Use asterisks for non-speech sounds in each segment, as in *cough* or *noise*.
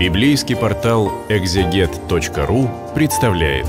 Библейский портал экзегет.ру представляет.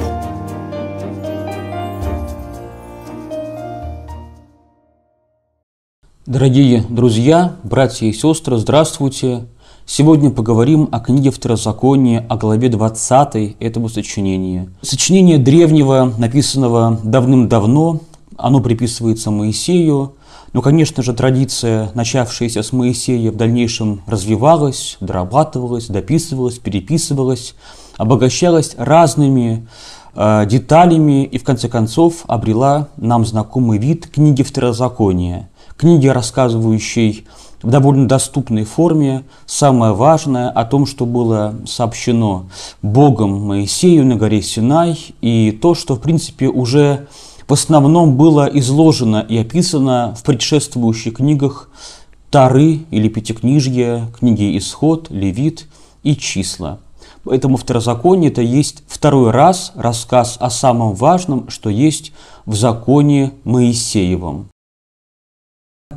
Дорогие друзья, братья и сестры, здравствуйте! Сегодня поговорим о книге Второзакония, о главе 20 этого сочинения. Сочинение древнего, написанного давным-давно, оно приписывается Моисею, но, ну, конечно же, традиция, начавшаяся с Моисея, в дальнейшем развивалась, дорабатывалась, дописывалась, переписывалась, обогащалась разными э, деталями и, в конце концов, обрела нам знакомый вид книги Второзакония, книги, рассказывающей в довольно доступной форме самое важное о том, что было сообщено Богом Моисею на горе Синай, и то, что, в принципе, уже в основном было изложено и описано в предшествующих книгах Тары или Пятикнижья, книги Исход, Левит и Числа. Поэтому второзаконие это есть второй раз рассказ о самом важном, что есть в законе Моисеевом.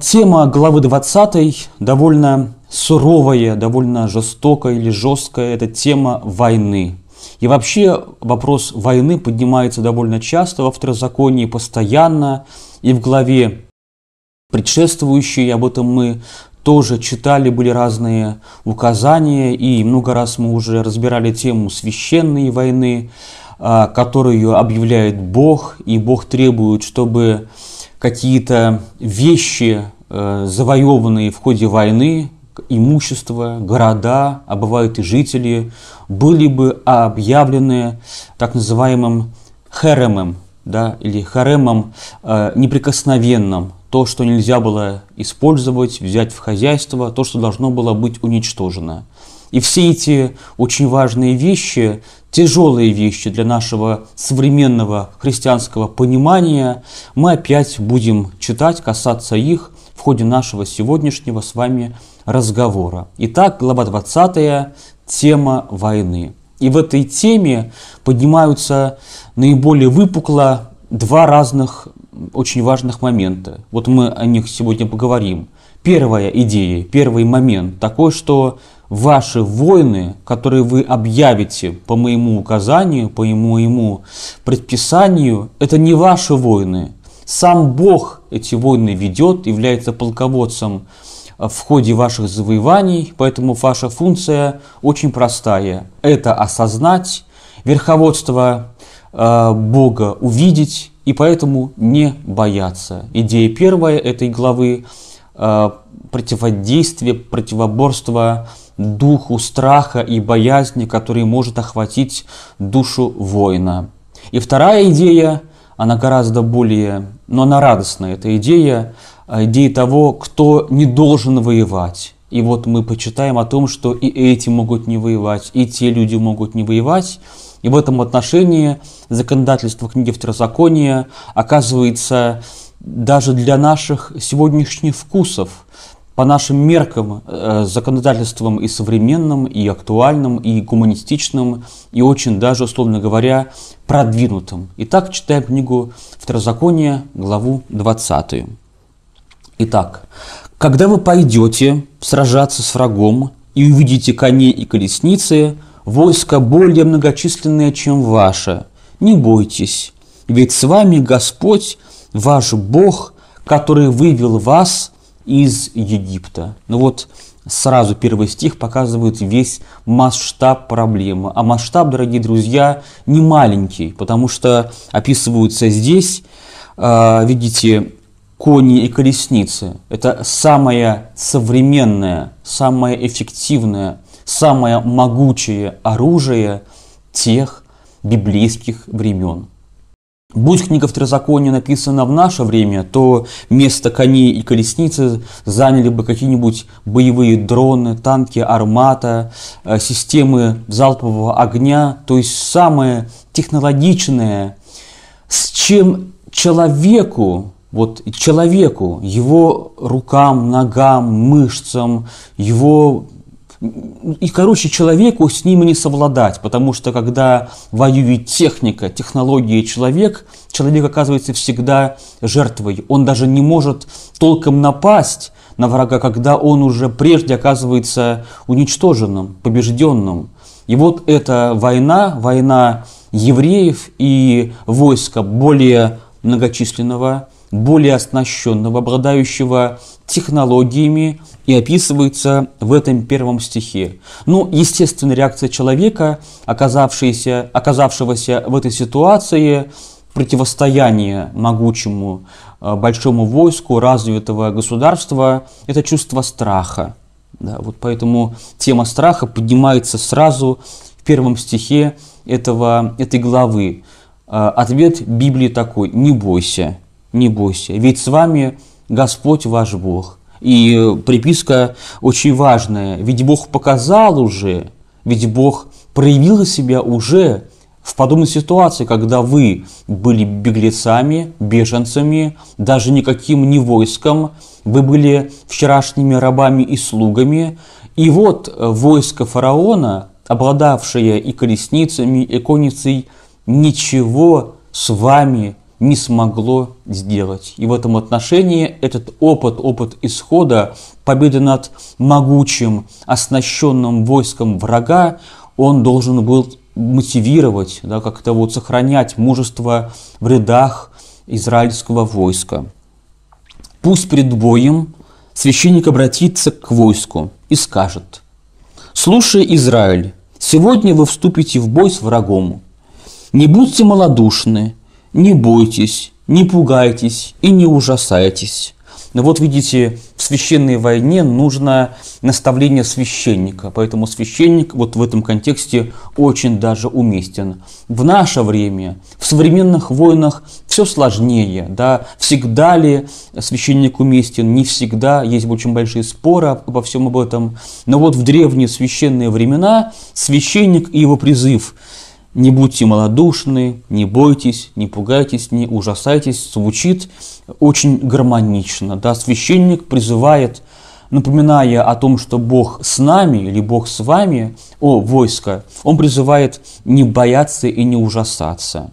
Тема главы 20 довольно суровая, довольно жестокая или жесткая – это тема войны. И вообще вопрос войны поднимается довольно часто во второзаконии, постоянно, и в главе предшествующей, об этом мы тоже читали, были разные указания, и много раз мы уже разбирали тему священной войны, а, которую объявляет Бог, и Бог требует, чтобы какие-то вещи, э, завоеванные в ходе войны, имущество, города, а бывают и жители, были бы объявлены так называемым херемом, да, или харемом э, неприкосновенным, то, что нельзя было использовать, взять в хозяйство, то, что должно было быть уничтожено. И все эти очень важные вещи, тяжелые вещи для нашего современного христианского понимания, мы опять будем читать, касаться их в ходе нашего сегодняшнего с вами разговора. Итак, глава 20, тема войны. И в этой теме поднимаются наиболее выпукло два разных очень важных момента. Вот мы о них сегодня поговорим. Первая идея, первый момент такой, что ваши войны, которые вы объявите по моему указанию, по моему предписанию, это не ваши войны. Сам Бог эти войны ведет, является полководцем Э, в ходе ваших завоеваний, поэтому ваша функция очень простая. Это осознать, верховодство э, Бога увидеть и поэтому не бояться. Идея первая этой главы э, – противодействие, противоборство духу страха и боязни, который может охватить душу воина. И вторая идея, она гораздо более, но она радостная, эта идея – Э, идеи того, кто не должен воевать. И вот мы почитаем о том, что и эти могут не воевать, и те люди могут не воевать. И в этом отношении законодательство книги Второзакония оказывается даже для наших сегодняшних вкусов, по нашим меркам, э, законодательством и современным, и актуальным, и гуманистичным, и очень даже, условно говоря, продвинутым. Итак, читаем книгу Второзакония, главу 20. Итак, когда вы пойдете сражаться с врагом и увидите коней и колесницы, войско более многочисленное, чем ваше, не бойтесь, ведь с вами Господь, ваш Бог, который вывел вас из Египта. Ну вот сразу первый стих показывает весь масштаб проблемы. А масштаб, дорогие друзья, не маленький, потому что описываются здесь, а, видите, кони и колесницы. Это самое современное, самое эффективное, самое могучее оружие тех библейских времен. Будь книга Второзакония написана в наше время, то место коней и колесницы заняли бы какие-нибудь боевые дроны, танки, армата, э, системы залпового огня, то есть самое технологичное, с чем человеку вот человеку, его рукам, ногам, мышцам, его и, короче, человеку с ними не совладать, потому что когда воюет техника, технологии, человек, человек оказывается всегда жертвой. Он даже не может толком напасть на врага, когда он уже прежде оказывается уничтоженным, побежденным. И вот эта война, война евреев и войска более многочисленного более оснащенного, обладающего технологиями, и описывается в этом первом стихе. Ну, естественно, реакция человека, оказавшегося, оказавшегося в этой ситуации, противостояние могучему э, большому войску развитого государства, это чувство страха. Да, вот поэтому тема страха поднимается сразу в первом стихе этого, этой главы. Э, ответ Библии такой «Не бойся, не бойся, ведь с вами Господь ваш Бог». И э, приписка очень важная. Ведь Бог показал уже, ведь Бог проявил себя уже в подобной ситуации, когда вы были беглецами, беженцами, даже никаким не войском, вы были вчерашними рабами и слугами, и вот э, войско фараона, обладавшее и колесницами, и конницей, ничего с вами не смогло сделать. И в этом отношении этот опыт, опыт исхода, победы над могучим, оснащенным войском врага, он должен был мотивировать, да, как-то вот сохранять мужество в рядах израильского войска. Пусть пред боем священник обратится к войску и скажет, «Слушай, Израиль, сегодня вы вступите в бой с врагом. Не будьте малодушны, не бойтесь, не пугайтесь и не ужасайтесь. Но вот видите, в священной войне нужно наставление священника, поэтому священник вот в этом контексте очень даже уместен. В наше время, в современных войнах все сложнее, да, всегда ли священник уместен, не всегда, есть очень большие споры обо всем об этом, но вот в древние священные времена священник и его призыв не будьте малодушны, не бойтесь, не пугайтесь, не ужасайтесь, звучит очень гармонично. Да? Священник призывает, напоминая о том, что Бог с нами или Бог с вами, о, войско, он призывает не бояться и не ужасаться.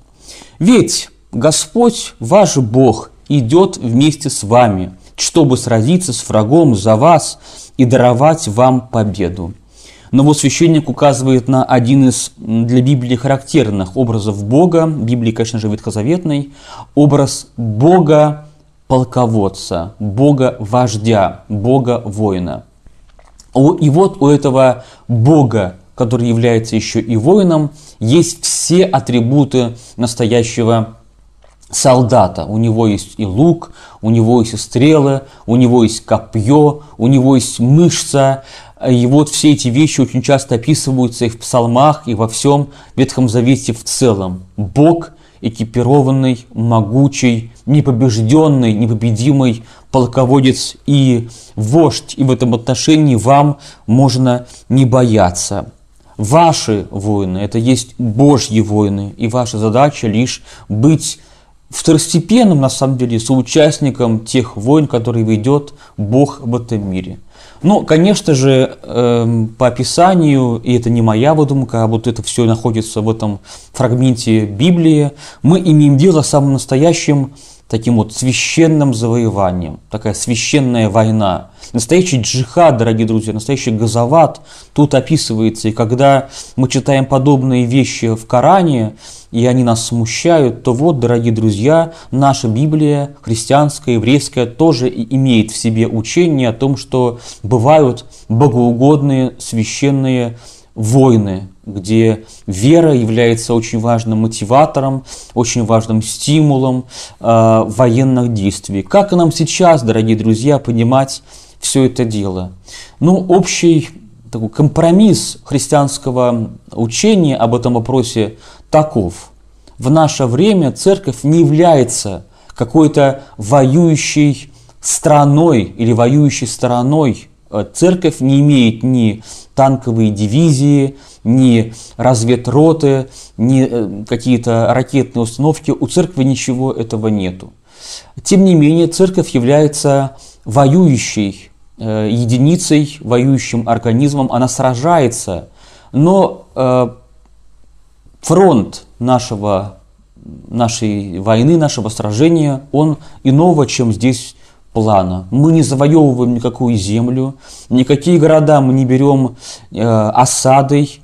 Ведь Господь, ваш Бог, идет вместе с вами, чтобы сразиться с врагом за вас и даровать вам победу. Но вот священник указывает на один из для Библии характерных образов Бога, Библии, конечно же, ветхозаветной, образ Бога полководца, Бога вождя, Бога воина. И вот у этого Бога, который является еще и воином, есть все атрибуты настоящего солдата. У него есть и лук, у него есть и стрелы, у него есть копье, у него есть мышца, и вот все эти вещи очень часто описываются и в псалмах, и во всем Ветхом Завете в целом. Бог экипированный, могучий, непобежденный, непобедимый полководец и вождь. И в этом отношении вам можно не бояться. Ваши воины – это есть Божьи воины, и ваша задача лишь быть второстепенным, на самом деле, соучастником тех войн, которые ведет Бог в этом мире – но, конечно же, эм, по описанию, и это не моя выдумка, а вот это все находится в этом фрагменте Библии, мы имеем дело с самым настоящим таким вот священным завоеванием, такая священная война. Настоящий джихад, дорогие друзья, настоящий газоват тут описывается. И когда мы читаем подобные вещи в Коране, и они нас смущают, то вот, дорогие друзья, наша Библия, христианская, еврейская, тоже имеет в себе учение о том, что бывают богоугодные священные войны, где вера является очень важным мотиватором, очень важным стимулом э, военных действий. Как нам сейчас, дорогие друзья, понимать все это дело? Ну, общий такой компромисс христианского учения об этом вопросе таков. В наше время церковь не является какой-то воюющей страной или воюющей стороной. Э, церковь не имеет ни танковые дивизии, ни разведроты, ни э, какие-то ракетные установки. У церкви ничего этого нету. Тем не менее, церковь является воюющей э, единицей, воюющим организмом. Она сражается, но фронт нашего, нашей войны, нашего сражения, он иного, чем здесь плана. Мы не завоевываем никакую землю, никакие города мы не берем э, осадой.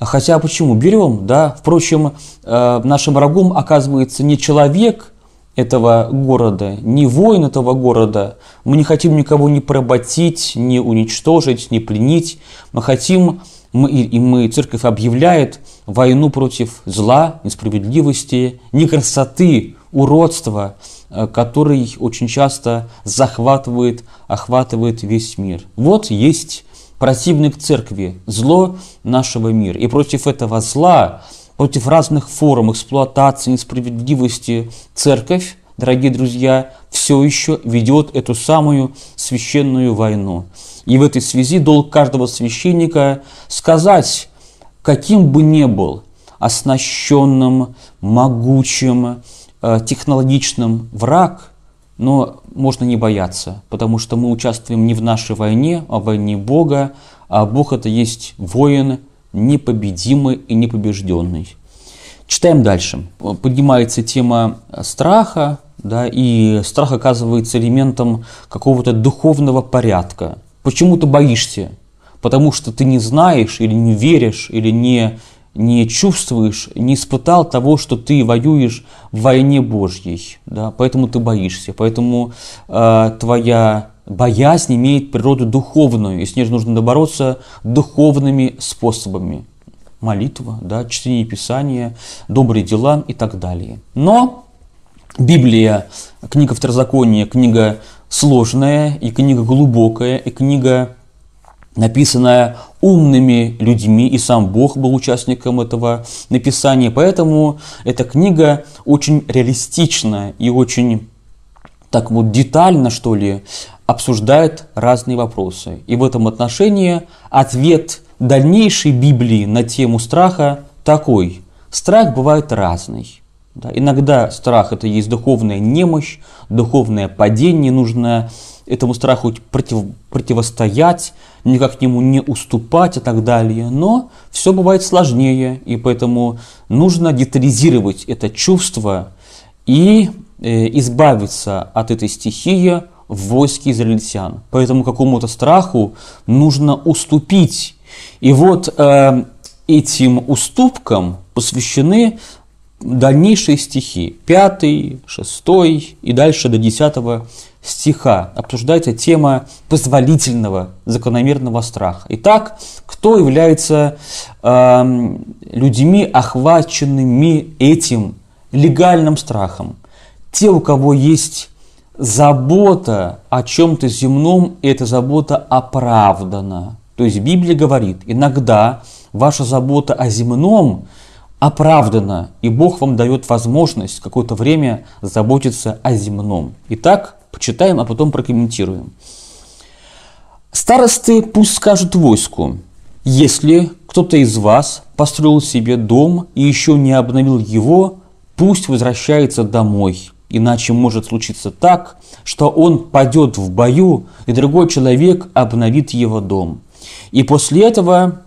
Хотя а почему? Берем, да. Впрочем, э, нашим врагом оказывается не человек этого города, не воин этого города. Мы не хотим никого не проботить, не уничтожить, не пленить. Мы хотим, мы, и, и мы, церковь объявляет, войну против зла, несправедливости, некрасоты, уродства, э, который очень часто захватывает, охватывает весь мир. Вот есть противник церкви, зло нашего мира. И против этого зла, против разных форм эксплуатации, несправедливости церковь, дорогие друзья, все еще ведет эту самую священную войну. И в этой связи долг каждого священника сказать каким бы ни был оснащенным, могучим, э, технологичным враг, но можно не бояться, потому что мы участвуем не в нашей войне, а в войне Бога, а Бог это есть воин непобедимый и непобежденный. Читаем дальше. Поднимается тема э, страха, да, и страх оказывается элементом какого-то духовного порядка. Почему ты боишься? потому что ты не знаешь или не веришь, или не, не чувствуешь, не испытал того, что ты воюешь в войне Божьей, да, поэтому ты боишься, поэтому э, твоя боязнь имеет природу духовную, и с ней же нужно бороться духовными способами. Молитва, да, чтение Писания, добрые дела и так далее. Но Библия, книга Второзакония, книга сложная, и книга глубокая, и книга написанная умными людьми, и сам Бог был участником этого написания. Поэтому эта книга очень реалистична и очень так вот детально, что ли, обсуждает разные вопросы. И в этом отношении ответ дальнейшей Библии на тему страха такой. Страх бывает разный. Да, иногда страх это есть духовная немощь, духовное падение, нужно этому страху против, противостоять, никак к нему не уступать и так далее. Но все бывает сложнее, и поэтому нужно детализировать это чувство и э, избавиться от этой стихии в войске израильтян. Поэтому какому-то страху нужно уступить. И вот э, этим уступкам посвящены дальнейшие стихи, 5, 6 и дальше до 10 стиха обсуждается тема позволительного закономерного страха. Итак, кто является э, людьми, охваченными этим легальным страхом? Те, у кого есть забота о чем-то земном, и эта забота оправдана. То есть Библия говорит, иногда ваша забота о земном оправдана, и Бог вам дает возможность какое-то время заботиться о земном. Итак, Почитаем, а потом прокомментируем. Старосты пусть скажут войску, если кто-то из вас построил себе дом и еще не обновил его, пусть возвращается домой. Иначе может случиться так, что он падет в бою, и другой человек обновит его дом. И после этого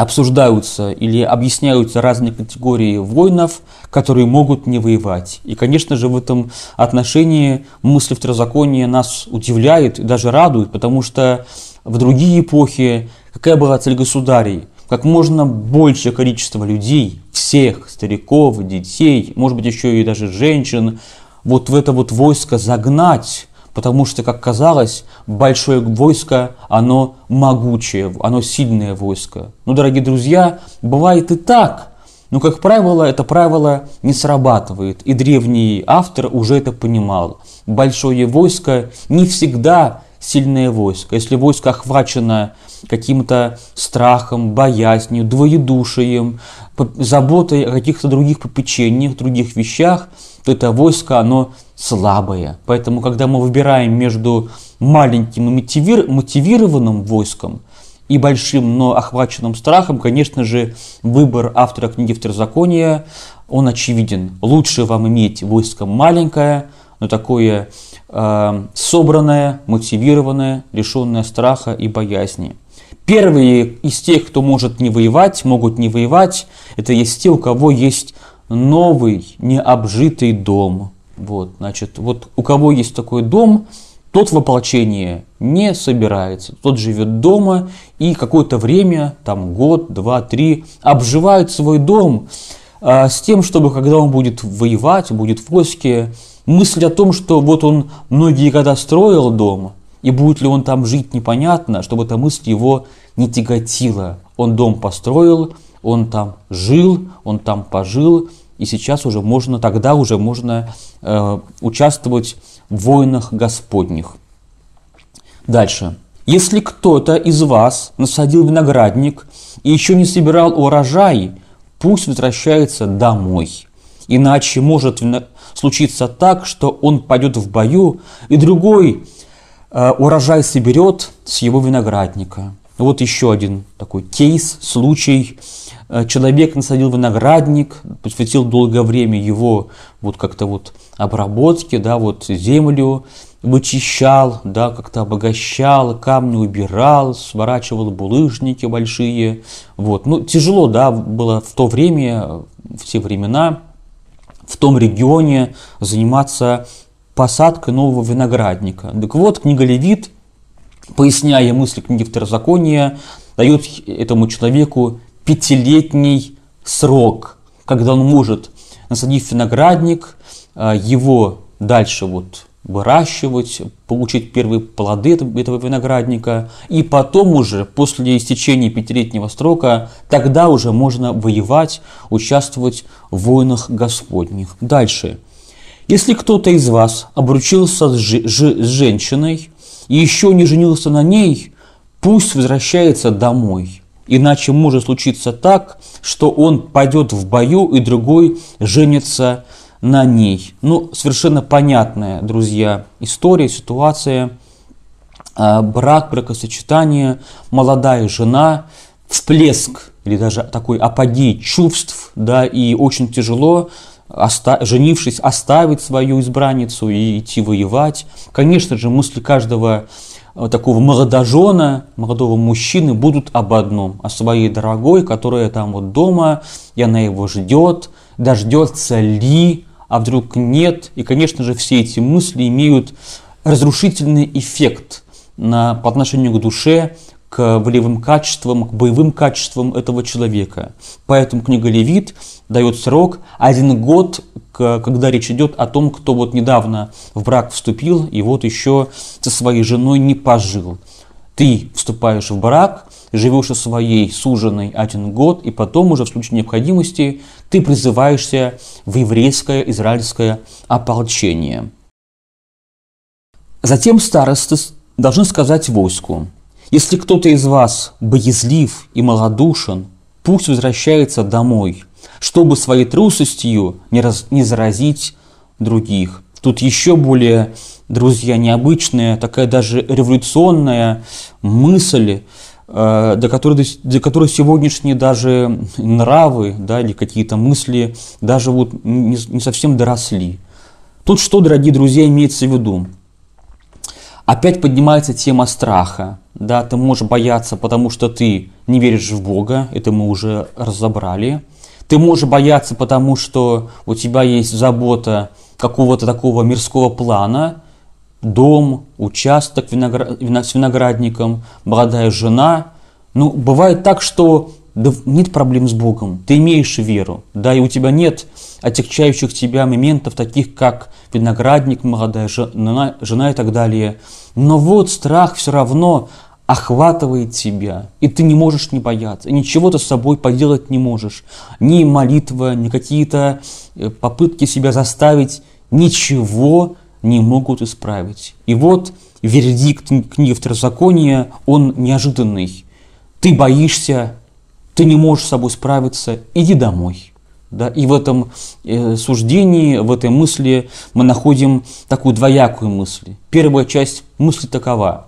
обсуждаются или объясняются разные категории воинов, которые могут не воевать. И, конечно же, в этом отношении мысль второзакония нас удивляет и даже радует, потому что в другие эпохи какая была цель государей? Как можно большее количество людей, всех, стариков, детей, может быть, еще и даже женщин, вот в это вот войско загнать, потому что, как казалось, большое войско, оно могучее, оно сильное войско. Ну, дорогие друзья, бывает и так, но, как правило, это правило не срабатывает, и древний автор уже это понимал. Большое войско не всегда сильное войско. Если войско охвачено каким-то страхом, боязнью, двоедушием, заботой о каких-то других попечениях, других вещах, то это войско, оно слабое. Поэтому, когда мы выбираем между маленьким и мотивир... мотивированным войском и большим, но охваченным страхом, конечно же, выбор автора книги «Второзаконие», он очевиден. Лучше вам иметь войско маленькое, но такое э, собранное, мотивированное, лишенное страха и боязни. Первые из тех, кто может не воевать, могут не воевать, это есть те, у кого есть новый, необжитый дом. Вот, значит, вот у кого есть такой дом, тот в ополчение не собирается, тот живет дома и какое-то время, там год, два, три, обживает свой дом э, с тем, чтобы когда он будет воевать, будет в войске, мысль о том, что вот он многие года строил дом, и будет ли он там жить, непонятно, чтобы эта мысль его не тяготила. Он дом построил, он там жил, он там пожил, и сейчас уже можно, тогда уже можно э, участвовать в войнах Господних. Дальше. Если кто-то из вас насадил виноградник и еще не собирал урожай, пусть возвращается домой. Иначе может случиться так, что он пойдет в бою, и другой Э, урожай соберет с его виноградника. Вот еще один такой кейс, случай. Э, человек насадил виноградник, посвятил долгое время его вот как-то вот обработке, да, вот землю вычищал, да, как-то обогащал, камни убирал, сворачивал булыжники большие. Вот. Ну, тяжело, да, было в то время, в те времена, в том регионе заниматься посадка нового виноградника. Так вот, книга Левит, поясняя мысли книги Второзакония, дает этому человеку пятилетний срок, когда он может, насадив виноградник, а, его дальше вот выращивать, получить первые плоды этого виноградника. И потом уже, после истечения пятилетнего срока, тогда уже можно воевать, участвовать в войнах Господних. Дальше. Если кто-то из вас обручился с, с женщиной и еще не женился на ней, пусть возвращается домой. Иначе может случиться так, что он пойдет в бою и другой женится на ней. Ну, совершенно понятная, друзья, история, ситуация, а, брак, бракосочетание, молодая жена, всплеск или даже такой апогей чувств, да, и очень тяжело оста- женившись, оставить свою избранницу и идти воевать. Конечно же, мысли каждого э, такого молодожена, молодого мужчины будут об одном, о своей дорогой, которая там вот дома, и она его ждет, дождется ли, а вдруг нет. И, конечно же, все эти мысли имеют разрушительный эффект на, по отношению к душе, к волевым качествам, к боевым качествам этого человека. Поэтому книга Левит дает срок один год, когда речь идет о том, кто вот недавно в брак вступил и вот еще со своей женой не пожил. Ты вступаешь в брак, живешь со своей суженной один год, и потом уже в случае необходимости ты призываешься в еврейское израильское ополчение. Затем старосты должны сказать войску – если кто-то из вас боязлив и малодушен, пусть возвращается домой, чтобы своей трусостью не, раз, не заразить других. Тут еще более, друзья, необычная, такая даже революционная мысль, э, до, которой, до которой сегодняшние даже нравы да, или какие-то мысли даже вот не, не совсем доросли. Тут что, дорогие друзья, имеется в виду? Опять поднимается тема страха. Да, ты можешь бояться, потому что ты не веришь в Бога, это мы уже разобрали. Ты можешь бояться, потому что у тебя есть забота какого-то такого мирского плана, дом, участок виноград, с виноградником, молодая жена. Ну, бывает так, что да нет проблем с Богом, ты имеешь веру, да, и у тебя нет отягчающих тебя моментов, таких как виноградник, молодая жена, жена и так далее. Но вот страх все равно охватывает тебя, и ты не можешь не бояться, ничего ты с собой поделать не можешь. Ни молитва, ни какие-то э, попытки себя заставить, ничего не могут исправить. И вот вердикт книги Второзакония, он неожиданный. Ты боишься, ты не можешь с собой справиться, иди домой. Да, и в этом э, суждении, в этой мысли мы находим такую двоякую мысль. Первая часть мысли такова –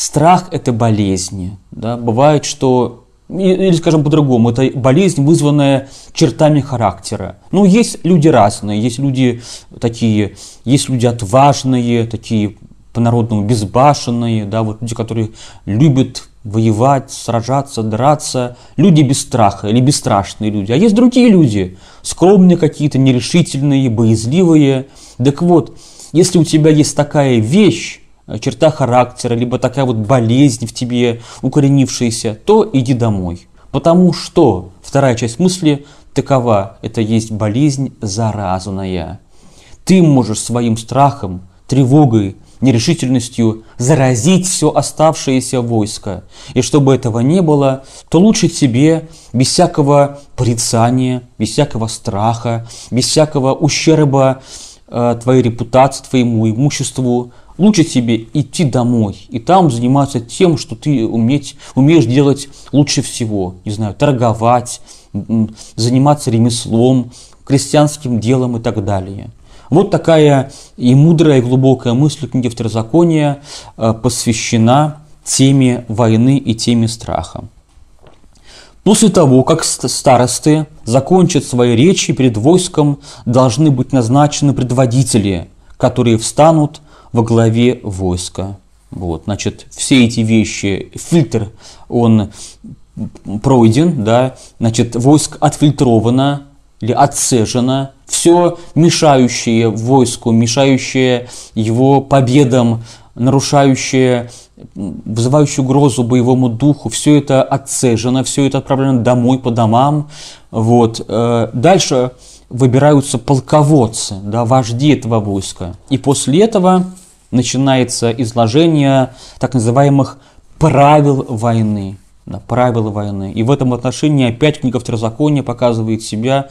Страх – это болезни. Да? Бывает, что или, скажем по-другому, это болезнь, вызванная чертами характера. Ну, есть люди разные, есть люди такие, есть люди отважные, такие по-народному безбашенные, да, вот люди, которые любят воевать, сражаться, драться. Люди без страха или бесстрашные люди. А есть другие люди, скромные какие-то, нерешительные, боязливые. Так вот, если у тебя есть такая вещь, Э, черта характера, либо такая вот болезнь в тебе укоренившаяся, то иди домой. Потому что вторая часть мысли такова, это есть болезнь заразанная. Ты можешь своим страхом, тревогой, нерешительностью заразить все оставшееся войско. И чтобы этого не было, то лучше тебе без всякого порицания, без всякого страха, без всякого ущерба э, твоей репутации, твоему имуществу, Лучше тебе идти домой и там заниматься тем, что ты уметь, умеешь делать лучше всего. Не знаю, торговать, заниматься ремеслом, крестьянским делом и так далее. Вот такая и мудрая, и глубокая мысль книги Второзакония э, посвящена теме войны и теме страха. После того, как старосты закончат свои речи перед войском, должны быть назначены предводители, которые встанут во главе войска. Вот, значит, все эти вещи, фильтр, он пройден, да, значит, войск отфильтровано или отцежено, все мешающее войску, мешающее его победам, нарушающее, вызывающее угрозу боевому духу, все это отцежено, все это отправлено домой по домам. Вот. Э, дальше выбираются полководцы, да, вожди этого войска. И после этого начинается изложение так называемых правил войны. Да, правила войны. И в этом отношении опять книга Второзакония показывает себя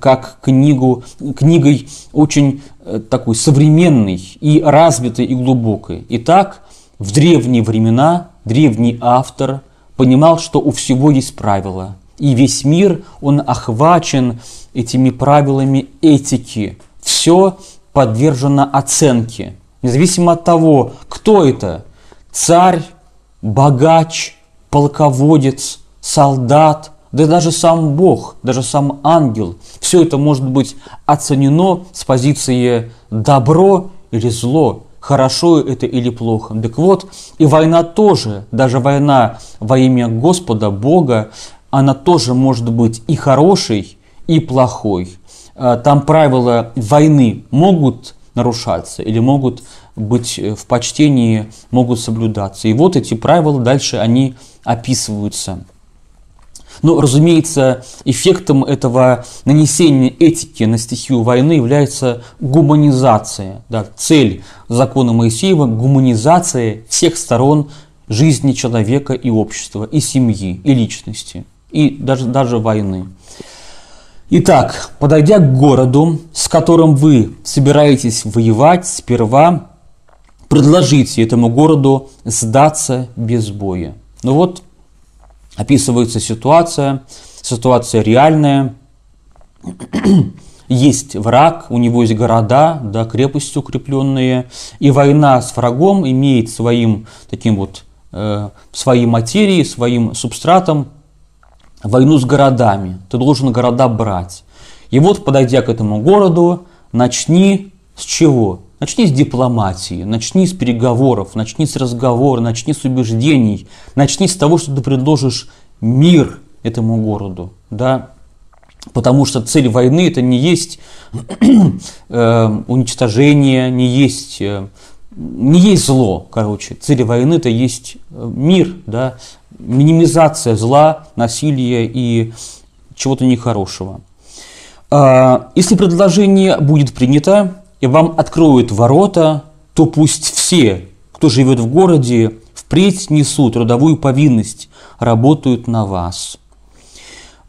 как книгу, книгой очень э, такой современной и развитой и глубокой. Итак, в древние времена древний автор понимал, что у всего есть правила. И весь мир, он охвачен этими правилами этики. Все подвержено оценке независимо от того, кто это, царь, богач, полководец, солдат, да даже сам Бог, даже сам ангел, все это может быть оценено с позиции добро или зло, хорошо это или плохо. Так вот, и война тоже, даже война во имя Господа, Бога, она тоже может быть и хорошей, и плохой. А, там правила войны могут нарушаться или могут быть э, в почтении, могут соблюдаться. И вот эти правила дальше они описываются. Но, ну, разумеется, эффектом этого нанесения этики на стихию войны является гуманизация. Да, цель закона Моисеева – гуманизация всех сторон жизни человека и общества, и семьи, и личности, и даже, даже войны. Итак, подойдя к городу, с которым вы собираетесь воевать, сперва предложите этому городу сдаться без боя. Ну вот, описывается ситуация, ситуация реальная. *clears throat* Есть враг, у него есть города, да, крепости укрепленные, и война с врагом имеет своим таким вот э, своей материи, своим субстратом войну с городами, ты должен города брать. И вот, подойдя к этому городу, начни с чего? Начни с дипломатии, начни с переговоров, начни с разговора, начни с убеждений, начни с того, что ты предложишь мир этому городу, да, Потому что цель войны это не есть *clears throat* э, уничтожение, не есть, э, не есть зло, короче. Цель войны это есть э, мир, да, минимизация зла, насилия и чего-то нехорошего. А, если предложение будет принято и вам откроют ворота, то пусть все, кто живет в городе, впредь несут родовую повинность, работают на вас.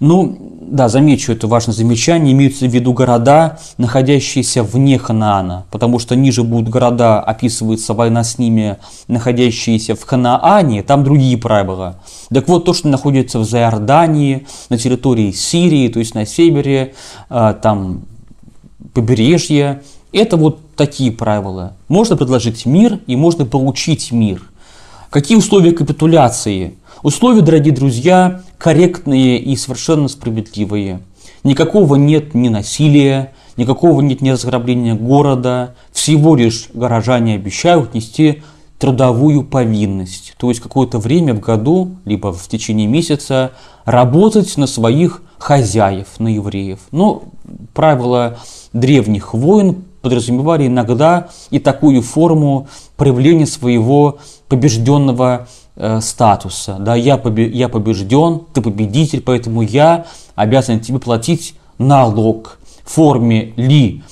Ну, да, замечу, это важное замечание, имеются в виду города, находящиеся вне Ханаана, потому что ниже будут города, описывается война с ними, находящиеся в Ханаане, там другие правила. Так вот, то, что находится в Зайордании, на территории Сирии, то есть на севере, а, там побережье, это вот такие правила. Можно предложить мир и можно получить мир. Какие условия капитуляции Условия, дорогие друзья, корректные и совершенно справедливые. Никакого нет ни насилия, никакого нет ни разграбления города. Всего лишь горожане обещают нести трудовую повинность. То есть какое-то время в году, либо в течение месяца, работать на своих хозяев, на евреев. Но ну, правила древних войн подразумевали иногда и такую форму проявления своего побежденного Э, статуса. Да, я, побе я побежден, ты победитель, поэтому я обязан тебе платить налог в форме ли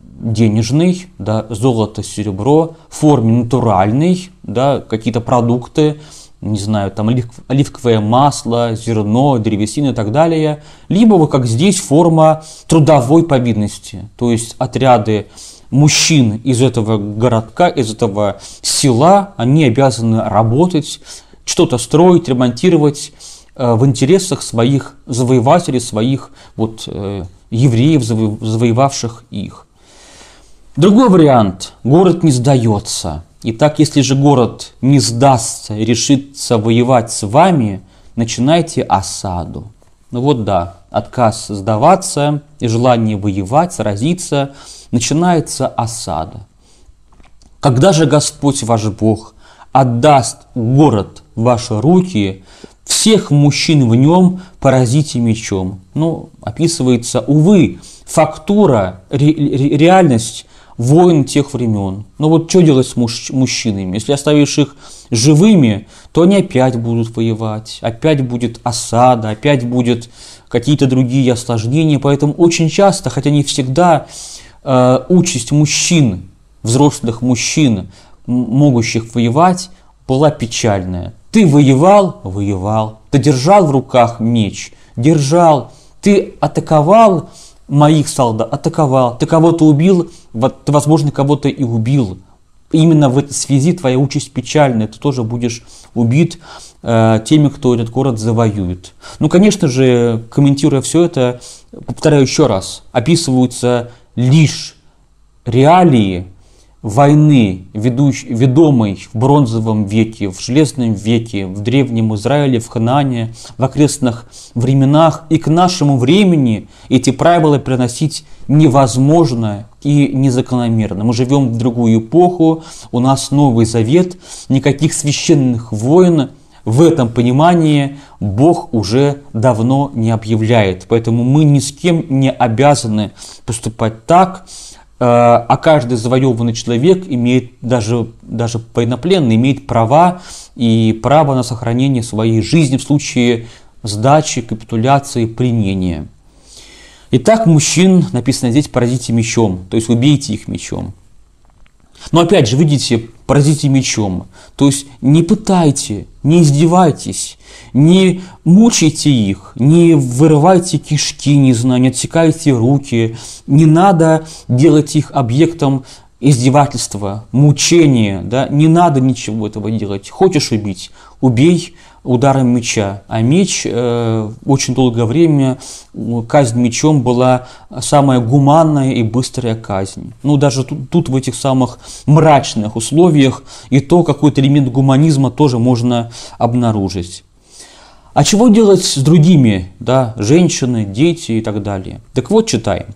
денежный, да, золото, серебро, в форме натуральный, да, какие-то продукты, не знаю, там оливковое масло, зерно, древесина и так далее, либо вот как здесь форма трудовой повинности, то есть отряды мужчин из этого городка, из этого села, они обязаны работать, что-то строить, ремонтировать э, в интересах своих завоевателей, своих вот, э, евреев, завоевавших их. Другой вариант. Город не сдается. Итак, если же город не сдастся решится воевать с вами, начинайте осаду. Ну вот да, отказ сдаваться и желание воевать, сразиться – начинается осада. Когда же Господь ваш Бог отдаст город в ваши руки, всех мужчин в нем поразите мечом. Ну, описывается, увы, фактура, ре, реальность войн тех времен. Но вот что делать с муж, мужчинами? Если оставишь их живыми, то они опять будут воевать, опять будет осада, опять будет какие-то другие осложнения. Поэтому очень часто, хотя не всегда, э, участь мужчин, взрослых мужчин, могущих воевать, была печальная. Ты воевал, воевал, ты держал в руках меч, держал, ты атаковал моих солдат, атаковал, ты кого-то убил, вот, ты, возможно, кого-то и убил. Именно в этой связи твоя участь печальная, ты тоже будешь убит э, теми, кто этот город завоюет. Ну, конечно же, комментируя все это, повторяю еще раз, описываются лишь реалии войны, ведущей, ведомой в бронзовом веке, в железном веке, в древнем Израиле, в Ханане, в окрестных временах. И к нашему времени эти правила приносить невозможно и незакономерно. Мы живем в другую эпоху, у нас Новый Завет, никаких священных войн – в этом понимании Бог уже давно не объявляет. Поэтому мы ни с кем не обязаны поступать так, э, а каждый завоеванный человек имеет, даже, даже военнопленный, имеет права и право на сохранение своей жизни в случае сдачи, капитуляции, пленения. Итак, мужчин, написано здесь, поразите мечом, то есть убейте их мечом. Но опять же, видите, поразите мечом. То есть не пытайте, не издевайтесь, не мучайте их, не вырывайте кишки, не знаю, не отсекайте руки. Не надо делать их объектом издевательства, мучения, да, не надо ничего этого делать. Хочешь убить, убей, ударом меча. А меч э, очень долгое время, казнь мечом была самая гуманная и быстрая казнь. Ну, даже тут, тут в этих самых мрачных условиях и то какой-то элемент гуманизма тоже можно обнаружить. А чего делать с другими, да, женщины, дети и так далее? Так вот, читаем.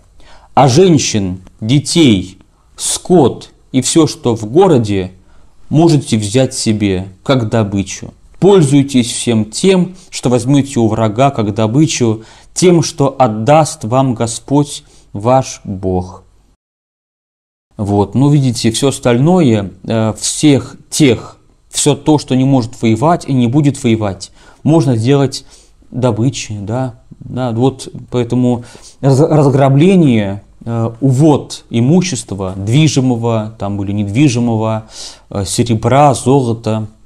А женщин, детей, скот и все, что в городе, можете взять себе как добычу Пользуйтесь всем тем, что возьмете у врага как добычу, тем, что отдаст вам Господь ваш Бог. Вот, ну видите, все остальное, э, всех тех, все то, что не может воевать и не будет воевать, можно сделать добычей, да, да, вот поэтому разграбление, э, увод имущества, движимого там или недвижимого, э, серебра, золота –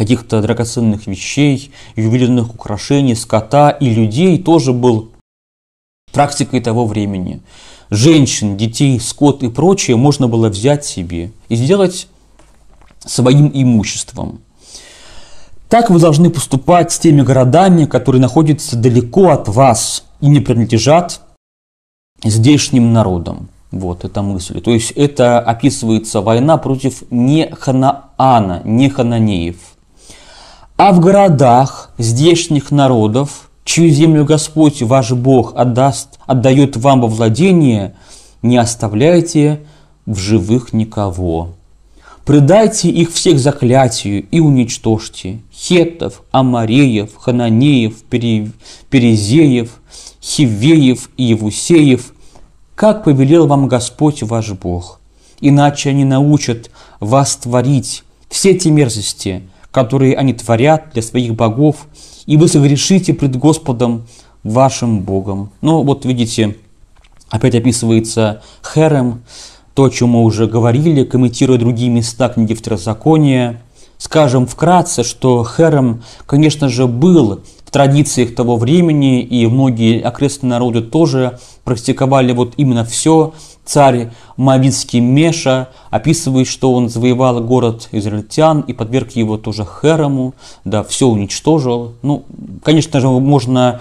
каких-то драгоценных вещей, ювелирных украшений, скота и людей тоже был практикой того времени. Женщин, детей, скот и прочее можно было взять себе и сделать своим имуществом. Так вы должны поступать с теми городами, которые находятся далеко от вас и не принадлежат здешним народам. Вот эта мысль. То есть это описывается война против не Ханаана, не Хананеев. А в городах здешних народов, чью землю Господь ваш Бог отдаст, отдает вам во владение, не оставляйте в живых никого. Предайте их всех заклятию и уничтожьте хетов, амареев, хананеев, перезеев, хивеев и евусеев, как повелел вам Господь ваш Бог. Иначе они научат вас творить все эти мерзости, которые они творят для своих богов, и вы согрешите пред Господом вашим Богом. Ну вот видите, опять описывается Херем, то, о чем мы уже говорили, комментируя другие места книги Второзакония. Скажем вкратце, что Херем, конечно же, был традициях того времени, и многие окрестные народы тоже практиковали вот именно все. Царь Мавицкий Меша описывает, что он завоевал город израильтян и подверг его тоже херому, да, все уничтожил. Ну, конечно же, можно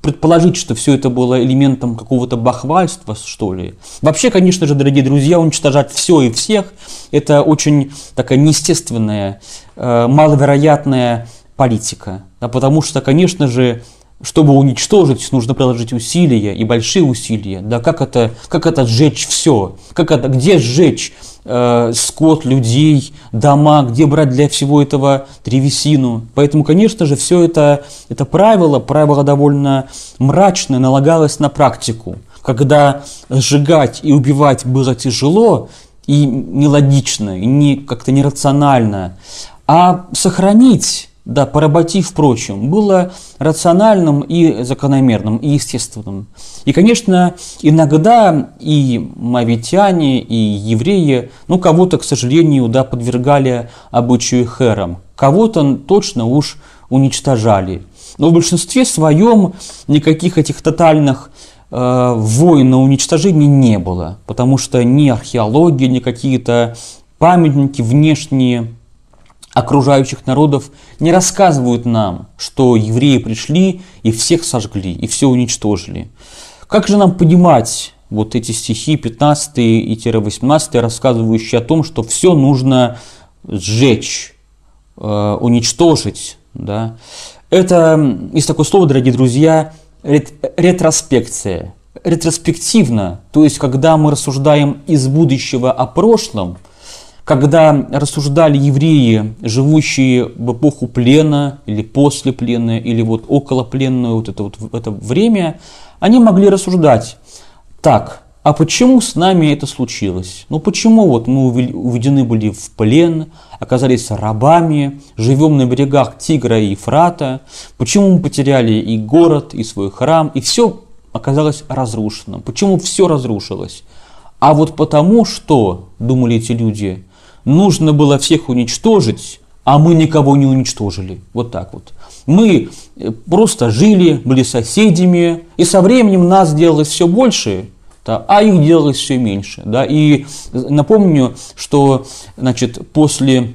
предположить, что все это было элементом какого-то бахвальства, что ли. Вообще, конечно же, дорогие друзья, уничтожать все и всех – это очень такая неестественная, э, маловероятная политика. Да, потому что, конечно же, чтобы уничтожить, нужно приложить усилия и большие усилия. Да, как это, как это сжечь все? Как это, где сжечь э, скот, людей, дома? Где брать для всего этого древесину? Поэтому, конечно же, все это, это правило, правило довольно мрачное, налагалось на практику. Когда сжигать и убивать было тяжело и нелогично, и не, как-то нерационально, а сохранить да, поработив впрочем, было рациональным и закономерным, и естественным. И, конечно, иногда и мавитяне, и евреи, ну, кого-то, к сожалению, да, подвергали обычаю херам, кого-то точно уж уничтожали. Но в большинстве своем никаких этих тотальных э, войн на уничтожение не было, потому что ни археология, ни какие-то памятники внешние – окружающих народов не рассказывают нам, что евреи пришли и всех сожгли, и все уничтожили. Как же нам понимать вот эти стихи 15 и 18, рассказывающие о том, что все нужно сжечь, э, уничтожить? Да? Это, из такого слова, дорогие друзья, рет, ретроспекция. Ретроспективно, то есть когда мы рассуждаем из будущего о прошлом – когда рассуждали евреи, живущие в эпоху плена, или после плена, или вот около пленного, вот это вот это время, они могли рассуждать так, а почему с нами это случилось? Ну почему вот мы уведены были в плен, оказались рабами, живем на берегах Тигра и Ефрата, почему мы потеряли и город, и свой храм, и все оказалось разрушено? Почему все разрушилось? А вот потому что, думали эти люди, нужно было всех уничтожить, а мы никого не уничтожили. Вот так вот. Мы э, просто жили, были соседями, и со временем нас делалось все больше, да, а их делалось все меньше. Да. И напомню, что значит, после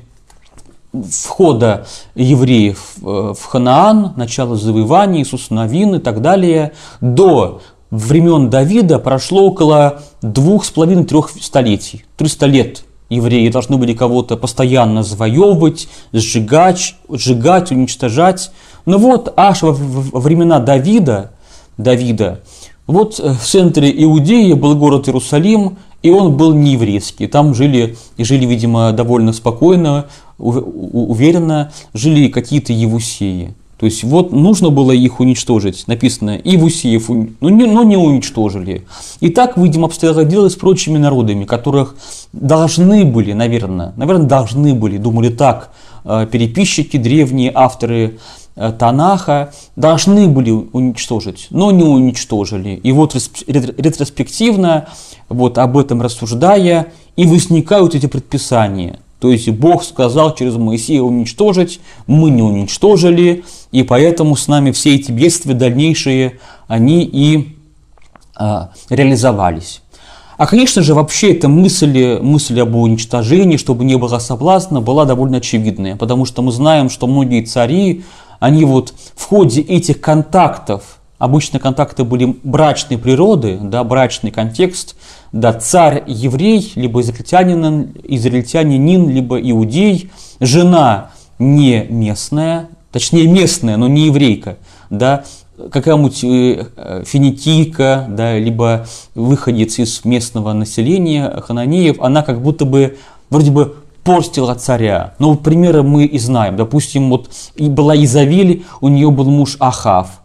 входа евреев э, в Ханаан, начала завоевания, Иисус Новин и так далее, до времен Давида прошло около двух с половиной-трех столетий, 300 лет евреи должны были кого-то постоянно завоевывать, сжигать, сжигать, уничтожать. Но ну вот аж во времена Давида, Давида, вот э, в центре Иудеи был город Иерусалим, и он был не еврейский. Там жили, и жили, видимо, довольно спокойно, уверенно, жили какие-то евусеи. То есть вот нужно было их уничтожить, написано Ивусиев, но ну, не, но не уничтожили. И так, видимо, обстояло дело с прочими народами, которых должны были, наверное, наверное, должны были, думали так, э, переписчики, древние авторы э, Танаха, должны были уничтожить, но не уничтожили. И вот ретроспективно, вот об этом рассуждая, и возникают эти предписания – то есть Бог сказал через Моисея уничтожить, мы не уничтожили, и поэтому с нами все эти бедствия дальнейшие, они и а, реализовались. А, конечно же, вообще эта мысль, мысль об уничтожении, чтобы не было соблазна, была довольно очевидная, потому что мы знаем, что многие цари, они вот в ходе этих контактов Обычно контакты были брачной природы, да, брачный контекст, да, царь еврей, либо израильтянин, израильтянин, либо иудей, жена не местная, точнее местная, но не еврейка, да, какая-нибудь э, э, финикийка, да, либо выходец из местного населения, хананеев, она как будто бы вроде бы портила царя. Но ну, примеры мы и знаем. Допустим, вот и была Изавель, у нее был муж Ахав –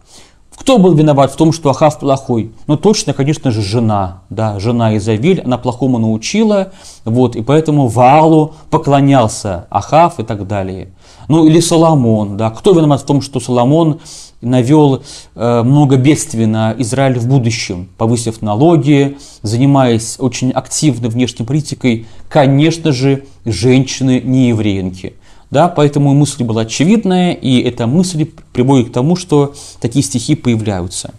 кто был виноват в том, что Ахав плохой? Ну, точно, конечно же, жена. Да, жена Изавиль, она плохому научила, вот, и поэтому Ваалу поклонялся Ахав и так далее. Ну, или Соломон, да. Кто виноват в том, что Соломон навел э, много бедствий на Израиль в будущем, повысив налоги, занимаясь очень активно внешней политикой, конечно же, женщины не евреенки. Да, поэтому мысль была очевидная, и эта мысль приводит к тому, что такие стихи появляются.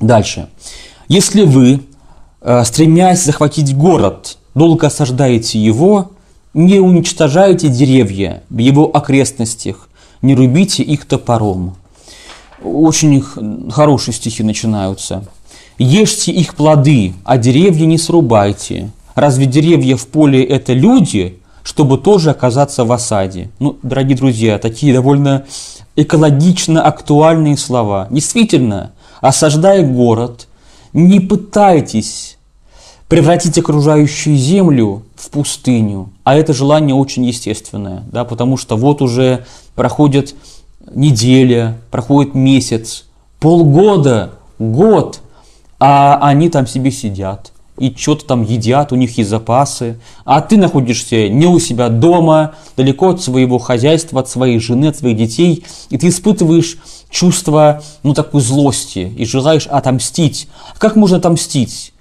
Дальше. «Если вы, э, стремясь захватить город, долго осаждаете его, не уничтожаете деревья в его окрестностях, не рубите их топором очень хорошие стихи начинаются. «Ешьте их плоды, а деревья не срубайте. Разве деревья в поле – это люди, чтобы тоже оказаться в осаде?» Ну, дорогие друзья, такие довольно экологично актуальные слова. Действительно, осаждая город, не пытайтесь превратить окружающую землю в пустыню. А это желание очень естественное, да, потому что вот уже проходят неделя, проходит месяц, полгода, год, а они там себе сидят и что-то там едят, у них есть запасы, а ты находишься не у себя дома, далеко от своего хозяйства, от своей жены, от своих детей, и ты испытываешь чувство, ну, такой злости, и желаешь отомстить. Как можно отомстить?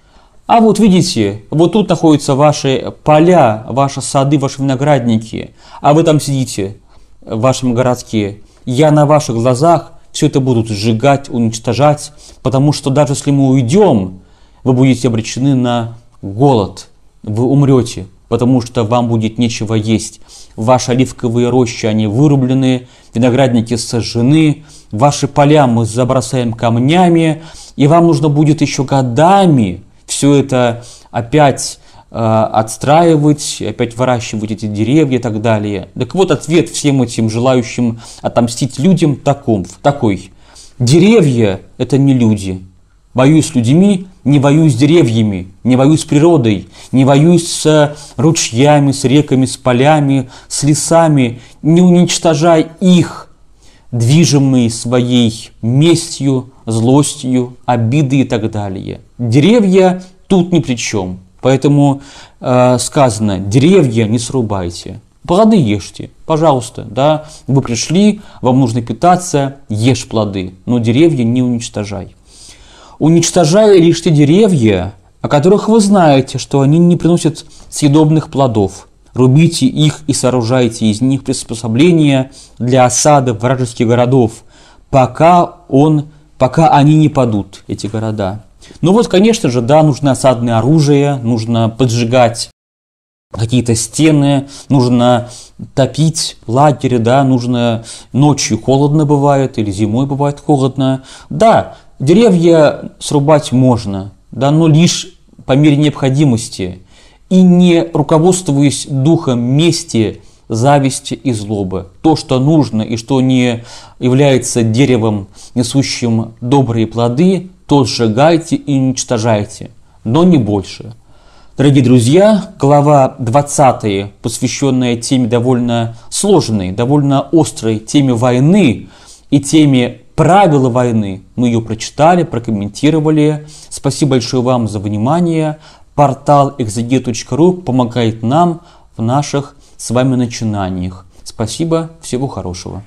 А вот видите, вот тут находятся ваши поля, ваши сады, ваши виноградники, а вы там сидите в вашем городке я на ваших глазах все это будут сжигать, уничтожать, потому что даже если мы уйдем, вы будете обречены на голод, вы умрете, потому что вам будет нечего есть. Ваши оливковые рощи, они вырублены, виноградники сожжены, ваши поля мы забросаем камнями, и вам нужно будет еще годами все это опять Э, отстраивать, опять выращивать эти деревья и так далее. Так вот ответ всем этим желающим отомстить людям таком, такой. Деревья – это не люди. Боюсь с людьми, не воюю с деревьями, не воюю с природой, не воюю с э, ручьями, с реками, с полями, с лесами, не уничтожай их, движимые своей местью, злостью, обидой и так далее. Деревья тут ни при чем. Поэтому э, сказано, деревья не срубайте, плоды ешьте, пожалуйста, да, вы пришли, вам нужно питаться, ешь плоды, но деревья не уничтожай. Уничтожай лишь те деревья, о которых вы знаете, что они не приносят съедобных плодов. Рубите их и сооружайте из них приспособления для осады вражеских городов, пока, он, пока они не падут, эти города. Ну вот, конечно же, да, нужно осадное оружие, нужно поджигать какие-то стены, нужно топить лагерь, да, нужно ночью холодно бывает или зимой бывает холодно. Да, деревья срубать можно, да, но лишь по мере необходимости и не руководствуясь духом мести, зависти и злобы. То, что нужно и что не является деревом, несущим добрые плоды, то сжигайте и уничтожайте, но не больше. Дорогие друзья, глава 20, посвященная теме довольно сложной, довольно острой теме войны и теме правил войны. Мы ее прочитали, прокомментировали. Спасибо большое вам за внимание. Портал exeget.ru помогает нам в наших с вами начинаниях. Спасибо, всего хорошего.